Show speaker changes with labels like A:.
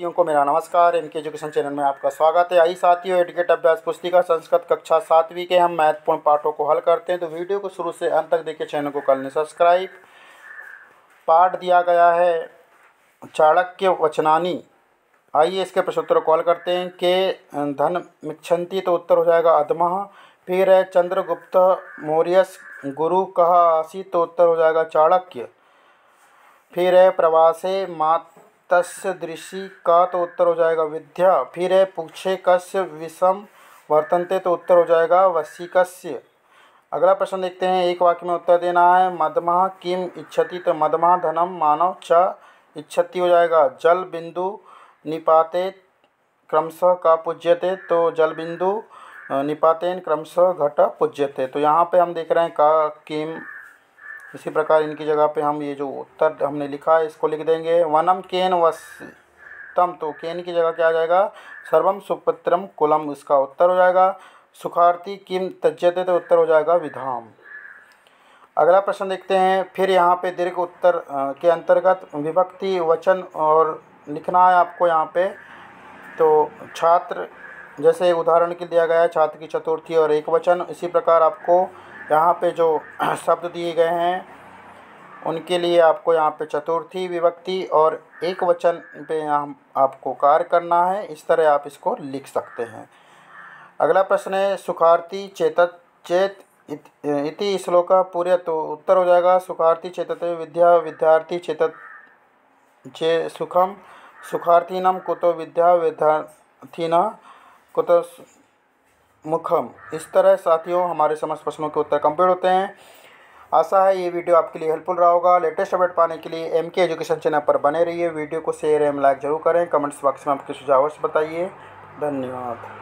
A: साथियों को मेरा नमस्कार इनके एजुकेशन चैनल में आपका स्वागत है आई साथियों एडुकेट अभ्यास पुस्तिका संस्कृत कक्षा सातवीं के हम महत्वपूर्ण पाठों को हल करते हैं तो वीडियो को शुरू से अंत तक देखिए चैनल को कर लें सब्सक्राइब पाठ दिया गया है चाणक्य वचनानी आइए इसके प्रश्नोत्तर को हल करते हैं के धन मिक्षंती तो उत्तर हो जाएगा अधमह फिर है चंद्रगुप्त मौर्यस गुरु कहा आसी तो उत्तर हो जाएगा चाणक्य फिर है प्रवासे मात तस्य दृषि का तो उत्तर हो जाएगा विद्या फिर है पुक्षे कस्य विषम वर्तनते तो उत्तर हो जाएगा कस्य अगला प्रश्न देखते हैं एक वाक्य में उत्तर देना है मधमा किम इच्छति तो मधमा धनम मानव च इच्छति हो जाएगा जल बिंदु निपाते क्रमशः का पूज्यते तो जल बिंदु निपातेन क्रमशः घट पूज्यते तो यहाँ पे हम देख रहे हैं का किम इसी प्रकार इनकी जगह पे हम ये जो उत्तर हमने लिखा है इसको लिख देंगे वनम केन वस्तम तो केन की जगह क्या आ जाएगा सर्वम सुपत्रम कुलम इसका उत्तर हो जाएगा सुखार्थी किम तज्जते तो उत्तर हो जाएगा विधाम अगला प्रश्न देखते हैं फिर यहाँ पे दीर्घ उत्तर के अंतर्गत विभक्ति वचन और लिखना है आपको यहाँ पे तो छात्र जैसे उदाहरण के दिया गया है छात्र की चतुर्थी और एक वचन इसी प्रकार आपको यहाँ पे जो शब्द दिए गए हैं उनके लिए आपको यहाँ पे चतुर्थी विभक्ति और एक वचन पे यहाँ आपको कार्य करना है इस तरह आप इसको लिख सकते हैं अगला प्रश्न है सुखार्थी चेत चेत इति श्लोक पूरे तो उत्तर हो जाएगा सुखार्थी चेतत विद्या विद्यार्थी चेतत चे सुखम सुखार्थीनम कुतो विद्या विद्यार्थीन कुतो मुखम इस तरह साथियों हमारे समस्त प्रश्नों के उत्तर कंप्लीट होते हैं आशा है ये वीडियो आपके लिए हेल्पफुल रहा होगा लेटेस्ट अपडेट पाने के लिए एम के एजुकेशन चैनल पर बने रहिए वीडियो को शेयर एम लाइक जरूर करें कमेंट्स बॉक्स में आपके सुझाव बताइए धन्यवाद